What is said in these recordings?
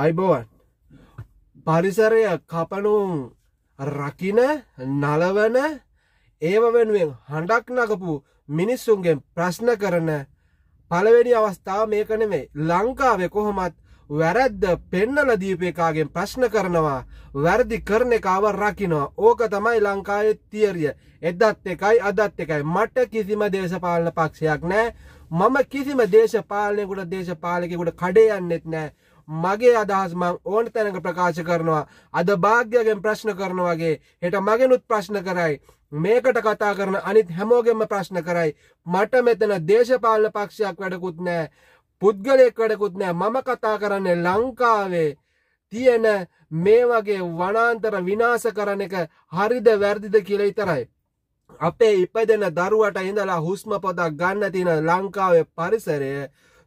අයිබෝවන් පරිසරය කපනු රකින නලවන ඒව වෙනුවෙන් හඬක් නගපු මිනිස්සුන්ගෙන් ප්‍රශ්න කරන පළවෙනි අවස්ථාව මේකනෙමේ ලංකාවේ කොහොමත් වැරැද්ද පෙන්නල දීපේකාගෙන් ප්‍රශ්න කරනවා වැරදි කරන එකව රකිනවා ඕක තමයි ලංකායේ තියරිය එදත් එකයි අදත් එකයි මට කිසිම දේශපාලන පක්ෂයක් නෑ මම කිසිම දේශපාලනයකුට දේශපාලකෙකුට කඩේ යන්නෙත් නෑ මගේ අදහස් මං ඕන තැනක ප්‍රකාශ කරනවා අද භාග්‍යගෙන් ප්‍රශ්න කරනවාගේ හෙට මගෙනුත් ප්‍රශ්න කරයි මේකට කතා කරන අනිත් හැමෝගෙම ප්‍රශ්න කරයි මට මෙතන දේශපාලන පක්ෂයක් වැඩකුත් නෑ පුද්ගලයෙක් වැඩකුත් නෑ මම කතා කරන්නේ ලංකාවේ තියෙන මේ වගේ වනාන්තර විනාශ කරන එක හරිද වැරදිද කියලා විතරයි අපේ ඉපදෙන දරුවට ඉඳලා හුස්ම පොදක් ගන්න තියෙන ලංකාවේ පරිසරය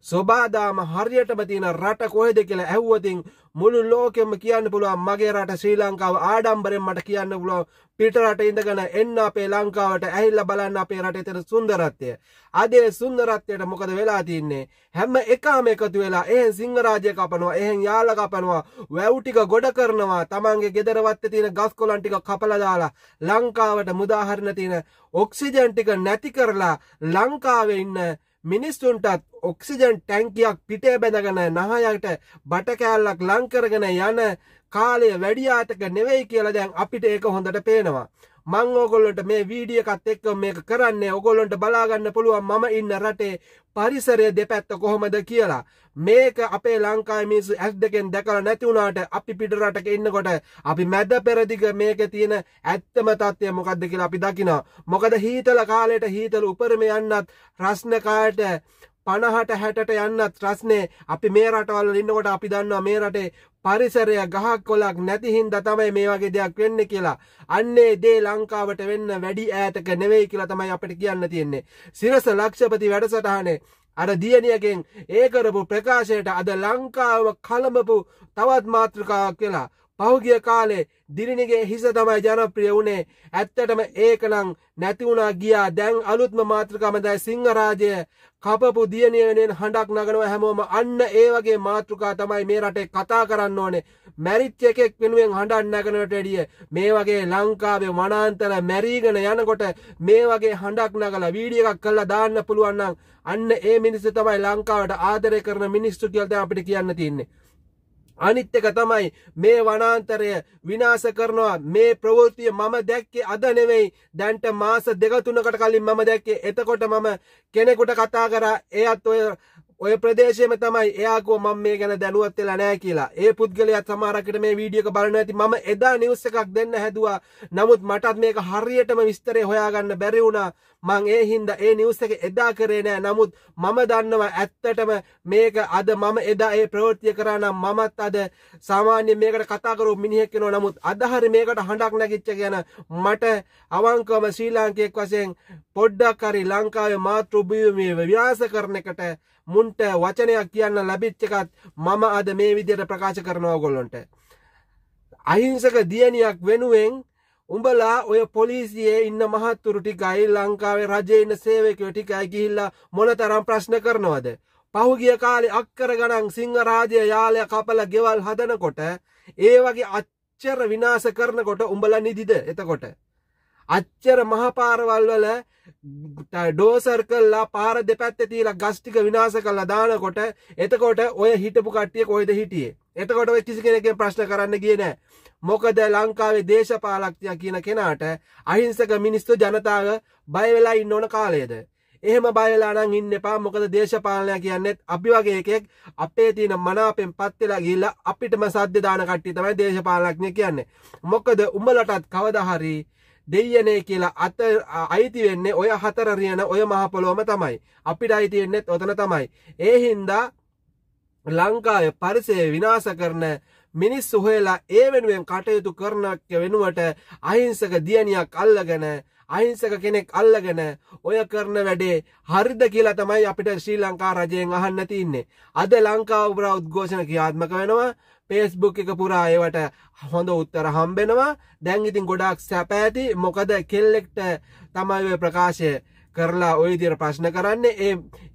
ස්වබාදාම හරියටම තියෙන රට කොහෙද කියලා ඇහුවතින් මුළු ලෝකෙම කියන්න පුළුවන් මගේ රට ශ්‍රී ලංකාව ආඩම්බරෙන් මට කියන්න පුළුවන් පිටරට ඉඳගෙන එන්න අපේ ලංකාවට ඇහිල්ලා බලන්න අපේ රටේ තියෙන සුන්දරත්වය. අදේ සුන්දරත්වයට මොකද වෙලා තින්නේ? හැම එකම එකතු වෙලා එහෙන් සිංහරාජය කපනවා, එහෙන් යාල කපනවා, වැව් ටික ගොඩ කරනවා, Tamange ගෙදර වත්තේ තියෙන ගස් කොළන් ටික කපලා දාලා ලංකාවට මුදාහරින තියෙන ඔක්සිජන් ටික නැති කරලා ලංකාවේ ඉන්න මිනිස්සුන්ටත් ඔක්සිජන් ටැංකයක් පිටේ බැඳගෙන නහයට බටකෑල්ලක් ලංකරගෙන යන කාලය වැඩියාටක නෙවෙයි කියලා දැන් අපිට ඒක හොඳට පේනවා. මං ඕගොල්ලොන්ට මේ වීඩියකත් එක්ක මේක කරන්නේ ඔගොල්ලොන්ට බලාගන්න පුළුවන් මම ඉන්න රටේ පරිසරය දෙපැත්ත කොහොමද කියලා මේක අපේ ලංකායි මිනිස්සු ඇස් දෙකෙන් දැකලා නැති වුණාට අපි පිටරටක ඉන්නකොට අපි මැද පෙරදිග මේක තියෙන ඇත්තම තත්ත්වය මොකද්ද කියලා අපි දකිනවා මොකද හීතල කාලයට හීතල උපරිම යන්නත් රස්න කාලයට 50ට 60ට යන්නත් ප්‍රශ්නේ අපි මේ රටවල් වල ඉන්නකොට අපි දන්නවා මේ රටේ පරිසරය ගහක් කොලක් නැති හින්දා තමයි මේ වගේ දෙයක් වෙන්නේ කියලා. අන්නේ දේ ලංකාවට වෙන්න වැඩි ඈතක නෙවෙයි කියලා තමයි අපිට කියන්න තියෙන්නේ. සිරස ලක්ෂපති වැඩසටහනේ අර දියණියගෙන් ඒ කරපු ප්‍රකාශයට අද ලංකාව කලඹපු තවත් මාතෘකාවක් කියලා. පහුගිය කාලේ දිරිනිගේ හිස තමයි ජනප්‍රිය වුණේ ඇත්තටම ඒකනම් නැතිවුණා ගියා දැන් අලුත්ම මාතෘකාමදයි සිංහරාජය කපපු දියණියවෙනෙන් හඬක් නගනව හැමෝම අන්න ඒ වගේ මාතෘකා තමයි මේ රටේ කතා කරන්න ඕනේ මැරිච් එකෙක් වෙනුවෙන් හඬක් නගනවට එඩිය මේ වගේ ලංකාවේ වනාන්තර මැරීගෙන යනකොට මේ වගේ හඬක් නගලා වීඩියෝ එකක් කරලා දාන්න පුළුවන් අන්න ඒ මිනිස්සු තමයි ලංකාවට ආදරය කරන මිනිස්සු කියලා අපිට කියන්න තින්නේ අනිත් එක තමයි මේ වනාන්තරය විනාශ කරනවා මේ ප්‍රවෘත්තිය මම දැක්කේ අද නෙවෙයි දැන්ට මාස දෙක තුනකට කලින් මම දැක්කේ එතකොට මම කෙනෙකුට කතා කරා එයත් ඔය ඔය ප්‍රදේශයම තමයි එයාකෝ මම මේ ගැන දැනුවත් වෙලා නැහැ කියලා. ඒ පුද්ගලයා සමහරකට මේ වීඩියෝ එක බලන ඇති මම එදා නිවුස් එකක් දෙන්න හැදුවා. නමුත් මටත් මේක හරියටම විස්තරේ හොයාගන්න බැරි වුණා. මං ඒ හින්දා ඒ නිවුස් එක එදා කරේ නැහැ. නමුත් මම දන්නවා ඇත්තටම මේක අද මම එදා ඒ ප්‍රවෘත්තිය කරා නම් මමත් අද සාමාන්‍ය මේකට කතා කරපු මිනිහෙක් වෙනවා. නමුත් අද හරි මේකට හඬක් නැගිච්ච ගැන මට අවංකවම ශ්‍රී ලාංකියෙක් වශයෙන් පොඩ්ඩක් හරි ලංකාවේ මාතෘභූමියේ ව්‍යාස කරන එකට මුන්ට වචනයක් කියන්න ලැබිච්ච එකත් මම අද මේ විදියට ප්‍රකාශ කරනවා ගොල්ලොන්ට අහිංසක දියණියක් වෙනුවෙන් උඹලා ඔය පොලිසියේ ඉන්න මහත්තුරු ටිකයි ලංකාවේ රජයේ ඉන්න සේවකයෝ ටිකයි ගිහිල්ලා මොනතරම් ප්‍රශ්න කරනවද පහුගිය කාලේ අක්කර ගණන් සිංහරාජය යාලය කපලා ගෙවල් හදනකොට ඒ වගේ අච්චර විනාශ කරනකොට උඹලා නිදිද එතකොට අච්චර මහපාරවල් වල ඩෝසර් කල්ලා පාර දෙපැත්ත තිීලා ගස්්ටික විනාස කල්ලා දානකොට එතකොට ඔය හිටපු කට්ටිය කොයිද හිටියේ. එතකොට ඔය කිසි කෙනෙක ප්‍රශ්න කරන්න කියන. මොකද ලංකාවේ දේශපාලක්තිය කියන කෙනාට අහිංසක මිනිස්තු ජනතාව බයවෙලා ඉන්න ඕන කාලේද. එහෙම බයලානං ඉන්න එපා මොකද දේශපාලනය කියන්නෙත් අපි වගේ එකෙක් අපේ තියෙන මනාපෙන් පත්වෙලා ගිල්ලා අපිටම සද්‍ය දාන කට්ටි තමයි දේශපාලනඥය කියන්නේ. මොකද උඹලටත් කවදහරි දෙයනේ කියලා අත අයිති වෙන්නේ ඔය හතර රියන ඔය මහපොළොවම තමයි. අපිට අයිති වෙන්නෙත් ඔතන තමයි. ඒ හින්දා ලංකාවේ පරිසය විනාශ කරන මිනිස්සු හොයලා ඒ වෙනුවෙන් කටයුතු කරනක් වෙනුවට අහිංසක දියණියක් අල්ලගෙන අහිංසක කෙනෙක් අල්ලගෙන ඔය කරන වැඩේ හරිද කියලා තමයි අපිට ශ්‍රී ලංකා රජයෙන් අහන්න තින්නේ. අද ලංකාව උබ්‍රා උද්ඝෝෂණ ක්‍රියාත්මක වෙනවා. පේස්බුක් එක පුරා ඒවට හොඳ උත්තර හම්බෙනවා දැන් ඉතින් ගොඩක් සැපෑති මොකද කෙල්ලෙක්ට තමයි ප්‍රකාශය කරලා ඔය දිර ප්‍රශ්න කරන්න ඒ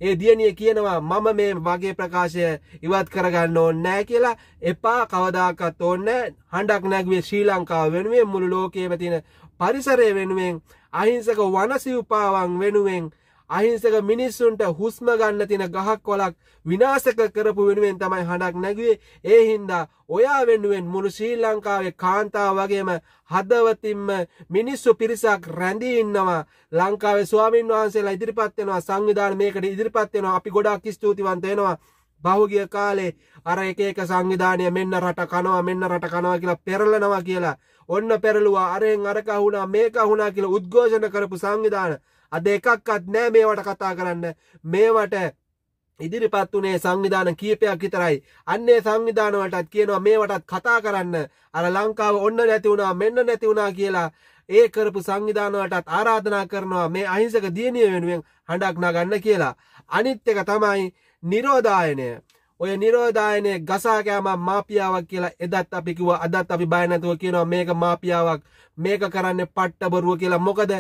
ඒ දියණිය කියනවා මම මේ වගේ ප්‍රකාශය ඉවත් කරගන්න ඕනේ නැහැ කියලා එපා කවදාකවත් ඕනේ හඬක් නැගුවේ ශ්‍රී ලංකාව වෙනුවෙන් මුළු ලෝකයේම තියෙන පරිසරය වෙනුවෙන් අහිංසක වනසිව්පාවන් වෙනුවෙන් අහිංසක මිනිස්සුන්ට හුස්ම ගන්න තියෙන ගහක් කොලක් විනාශක කරපු වෙනුවෙන් තමයි හඬක් නැගුවේ. ඒ හින්දා ඔයා වෙනුවෙන් මුළු ශ්‍රී ලංකාවේ කාන්තාව වගේම හදවතින්ම මිනිස්සු පිරිසක් රැඳී ඉන්නවා. ලංකාවේ ස්වාමින් වහන්සේලා ඉදිරිපත් වෙනවා සංවිධාන මේකට ඉදිරිපත් වෙනවා. අපි ගොඩාක් ස්තුතිවන්ත වෙනවා. බහුගිය කාලේ අර එක එක සංවිධානය මෙන්න රට කනවා මෙන්න රට කනවා කියලා පෙරලනවා කියලා ඔන්න පෙරලුවා අරෙන් අරක වුණා මේක වුණා කියලා උද්ඝෝෂණ කරපු සංවිධාන අද එකක්වත් නෑ මේවට කතා කරන්න මේවට ඉදිරිපත් වනේ සංවිධාන කීපයක් විතරයි අන්නේ සංවිධානවටත් කියනවා මේවටත් කතා කරන්න අර ලංකාව ඔන්න නැති වුණා මෙන්න නැති වුණා කියලා ඒ කරපු සංවිධානවටත් ආරාධනා කරනවා මේ අහිංසක දියණිය වෙනුවෙන් හඬක් නගන්න කියලා අනිත් එක තමයි නිරෝධායනය ඔය නිරෝධායනය ගසාකෑම මාපියාවක් කියලා එදත් අපි කිව්වා අදත් අපි බය නැතුව කියනවා මේක මාපියාවක් මේක කරන්නේ පට්ටබරුව කියලා මොකද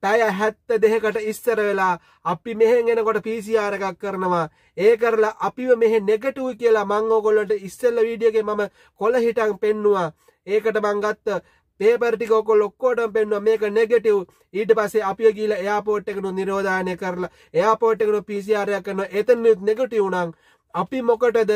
පැය හැත්ත දෙහකට ඉස්සර වෙලා අපි මෙහෙන් එනකොට PCR එකක් කරනවා ඒ කරලා අපිව මෙහෙ නෙගටිව් කියලා මම ඕගොල්ලන්ට ඉස්සෙල්ලා වීඩියෝ එකේ මම කොළ හිටන් පෙන්නුවා ඒකට මං ගත්ත පේපර් ටික ඔක්කොල්ල ඔක්කොටම පෙන්නුවා මේක නෙගටිව් ඊට පස්සේ අපිව ගිහලා එයාපෝට් එකට නිරෝධායනය කරලා එයාපෝට් එකට PCR එකක් කරනවා එතනත් නෙගටිව් නම් අපි මොකටද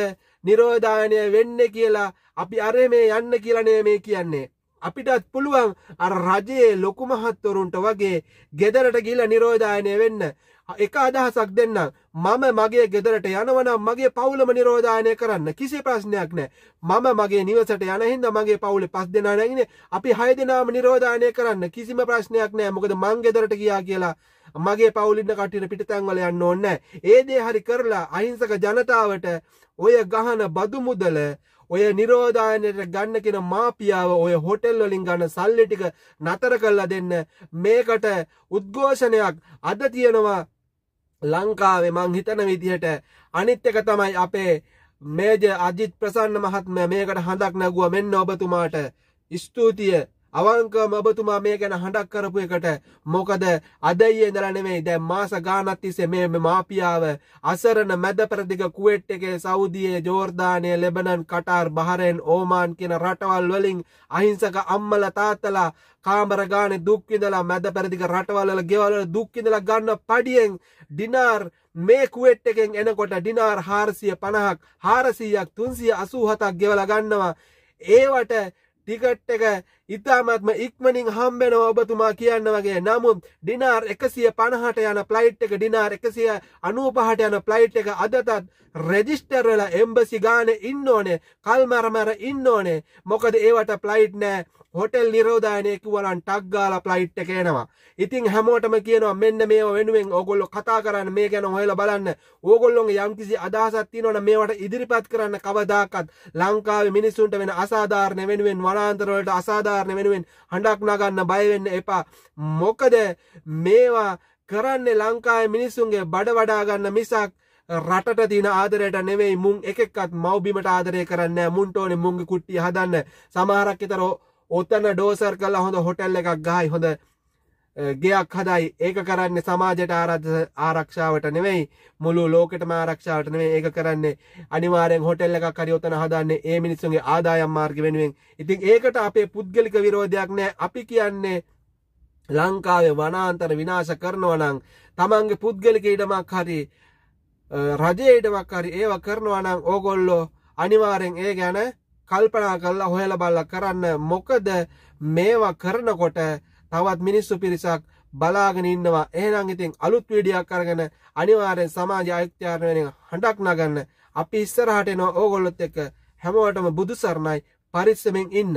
නිරෝධායනය වෙන්නේ කියලා අපි අර මේ යන්න කියලා මේ කියන්නේ අපිටත් පුළුවන් අර රජයේ ලොකු මහත්වරුන්ට වගේ ගෙදරට ගිහිල්ලා නිරෝධායනය වෙන්න. එක අදහසක් දෙන්න මම මගේ ගෙදරට යනවනම් මගේ පවුලම නිරෝධායනය කරන්න කිසි ප්‍රශ්නයක් නැහැ. මම මගේ නිවසට යන හින්දා මගේ පවුලේ පස් දෙනා නැගිනේ අපි හය දෙනාම නිරෝධායනය කරන්න කිසිම ප්‍රශ්නයක් නැහැ. මොකද මං ගෙදරට ගියා කියලා මගේ පවුලින්න කටියට පිටතැන් වල යන්න ඕනේ නැහැ. ඒ දේ හරි කරලා අහිංසක ජනතාවට ඔය ගහන බදු මුදල ඔය නිරෝධායනයට ගන්න කියන මාපියාව ඔය හොටෙල් වලින් ගන්න සල්ලි ටික නතර කරලා දෙන්න මේකට උද්ඝෝෂණයක් අද තියෙනවා ලංකාවේ මං හිතන විදිහට අනිත් එක තමයි අපේ මේජ අජිත් ප්‍රසන්න මහත්මයා මේකට හඳක් නැගුවා මෙන්න ඔබතුමාට ස්තුතියි අවංකවම ඔබතුමා මේ ගැන හඬක් කරපු එකට මොකද අද ඊයේ ඉඳලා නෙමෙයි දැන් මාස ගාණක් තිස්සේ මේ මාපියාව අසරණ මැද ප්‍රදේශ කුවේට් එකේ සෞදියේ ජෝර්දානයේ ලෙබනන් කටාර් බහරෙන් ඕමාන් කියන රටවල් වලින් අහිංසක අම්මලා තාත්තලා කාමර ගානේ දුක් විඳලා මැද ප්‍රදේශ රටවල් වල ගෙවල් වල දුක් විඳලා ගන්න පඩියෙන් ඩිනාර් මේ කුවෙට් එකෙන් එනකොට ඩිනාර් 450ක් 400ක් 387ක් ගෙවලා ගන්නවා ඒවට ටිකට් එක ඉතාමත්ම ඉක්මනින් හම්බෙන ඔබතුමා කියන්න වගේ නමුත් ඩිනාර් එකසිය පණහට යන ප්ලයිට් එක ඩිනාර් එකසිය අනූපහට යන ප්ලයිට් එක අදතත් රෙජිස්ටර්වෙල එම්බසි ගාන ඉන්න ඕනේ කල්මරමැර ඉන්න ඕනේ මොකද ඒවට ප්ලයිට් නෑ හොටෙල් නිරෝධායනයකි වලන් ටක්ගාල ප්ලයිට් එකේනවා ඉතින් හැමෝටම කියනවා මෙන්න මේ වෙනුවෙන් ඕගොල්ලො කතා කරන්න මේ ගැන හොයල බලන්න ඕගොල්ලොන් යම්කිසි අදහසත් තිනොන මේවට ඉදිරිපත් කරන්න කවදාකත් ලංකාව මිනිස්සුන්ට වෙන අසාධාරණ වෙනුවෙන් වනාන්තරවලට අසාධාර ජනසාධාරණ වෙනුවෙන් හඬක් නගන්න බයවෙන්න එපා මොකද මේවා කරන්නේ ලංකාවේ මිනිසුන්ගේ බඩ වඩා ගන්න මිසක් රටට තින ආදරයට නෙවෙයි මුං එකෙක්වත් මව්බිමට ආදරය කරන්න මුන්ට ඕනේ මුංගේ කුට්ටිය හදන්න සමහරක් විතර ඔතන ඩෝසර් කළා හොඳ හොටෙල් එකක් ගහයි හොඳ ගයක් හදයි ඒක කරන්නේ සමාජයට ආරක්ෂාවට නෙවෙයි මුළු ලෝකෙටම ආරක්ෂාවට නෙවෙයි ඒක කරන්නේ අනිවාර්යෙන් හොටෙල් එකක් හරි උතන හදන්නේ ඒ මිනිස්සුන්ගේ ආදායම් මාර්ග වෙනුවෙන්. ඉතින් ඒකට අපේ පුද්ගලික විරෝධයක් නැහැ. අපි කියන්නේ ලංකාවේ වනාන්තර විනාශ කරනවා නම් තමන්ගේ පුද්ගලික ඉඩමක් හරි රජයේ ඉඩමක් හරි ඒව කරනවා නම් ඕගොල්ලෝ අනිවාර්යෙන් ඒ ගැන කල්පනා කරලා හොයලා බලලා කරන්න. මොකද මේවා කරනකොට තවත් මිනිස්සු පිරිසක් බලාගෙන ඉන්නවා. එහෙනම් ඉතින් අලුත් වීඩියක් අරගෙන අනිවාර්යෙන් සමාජ අයිතිකාරණ වෙනින් හඬක් නගන්න අපි ඉස්සරහට එනවා ඕගොල්ලොත් එක්ක හැමෝටම බුදු සරණයි පරිස්සමෙන් ඉන්න.